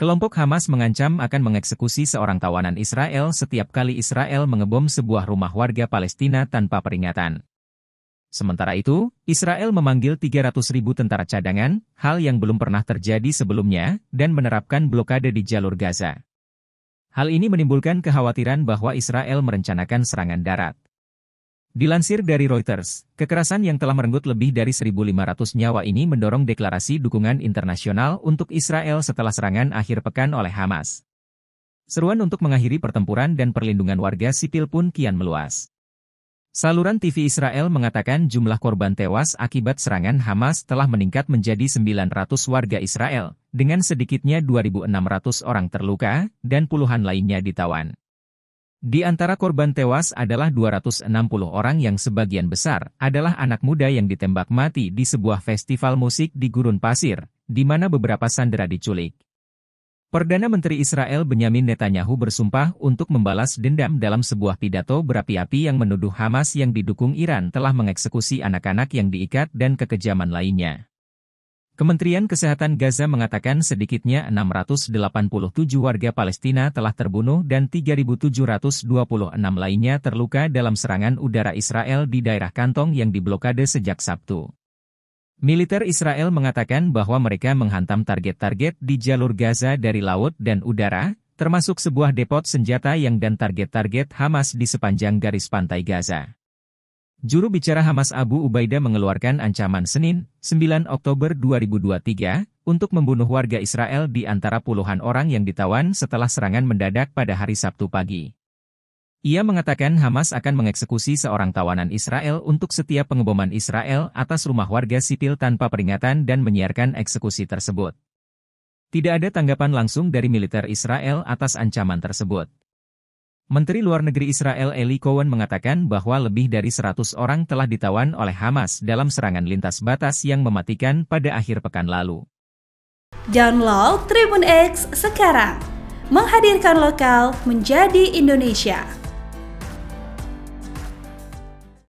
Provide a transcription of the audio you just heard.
Kelompok Hamas mengancam akan mengeksekusi seorang tawanan Israel setiap kali Israel mengebom sebuah rumah warga Palestina tanpa peringatan. Sementara itu, Israel memanggil 300 ribu tentara cadangan, hal yang belum pernah terjadi sebelumnya, dan menerapkan blokade di jalur Gaza. Hal ini menimbulkan kekhawatiran bahwa Israel merencanakan serangan darat. Dilansir dari Reuters, kekerasan yang telah merenggut lebih dari 1.500 nyawa ini mendorong deklarasi dukungan internasional untuk Israel setelah serangan akhir pekan oleh Hamas. Seruan untuk mengakhiri pertempuran dan perlindungan warga sipil pun kian meluas. Saluran TV Israel mengatakan jumlah korban tewas akibat serangan Hamas telah meningkat menjadi 900 warga Israel, dengan sedikitnya 2.600 orang terluka dan puluhan lainnya ditawan. Di antara korban tewas adalah 260 orang yang sebagian besar adalah anak muda yang ditembak mati di sebuah festival musik di Gurun Pasir, di mana beberapa sandera diculik. Perdana Menteri Israel Benyamin Netanyahu bersumpah untuk membalas dendam dalam sebuah pidato berapi-api yang menuduh Hamas yang didukung Iran telah mengeksekusi anak-anak yang diikat dan kekejaman lainnya. Kementerian Kesehatan Gaza mengatakan sedikitnya 687 warga Palestina telah terbunuh dan 3.726 lainnya terluka dalam serangan udara Israel di daerah kantong yang diblokade sejak Sabtu. Militer Israel mengatakan bahwa mereka menghantam target-target di jalur Gaza dari laut dan udara, termasuk sebuah depot senjata yang dan target-target Hamas di sepanjang garis pantai Gaza. Juru bicara Hamas Abu Ubaidah mengeluarkan ancaman Senin, 9 Oktober 2023, untuk membunuh warga Israel di antara puluhan orang yang ditawan setelah serangan mendadak pada hari Sabtu pagi. Ia mengatakan Hamas akan mengeksekusi seorang tawanan Israel untuk setiap pengeboman Israel atas rumah warga sipil tanpa peringatan dan menyiarkan eksekusi tersebut. Tidak ada tanggapan langsung dari militer Israel atas ancaman tersebut. Menteri Luar Negeri Israel Eli Cohen mengatakan bahwa lebih dari 100 orang telah ditawan oleh Hamas dalam serangan lintas batas yang mematikan pada akhir pekan lalu. Download Tribun X sekarang, menghadirkan lokal menjadi Indonesia.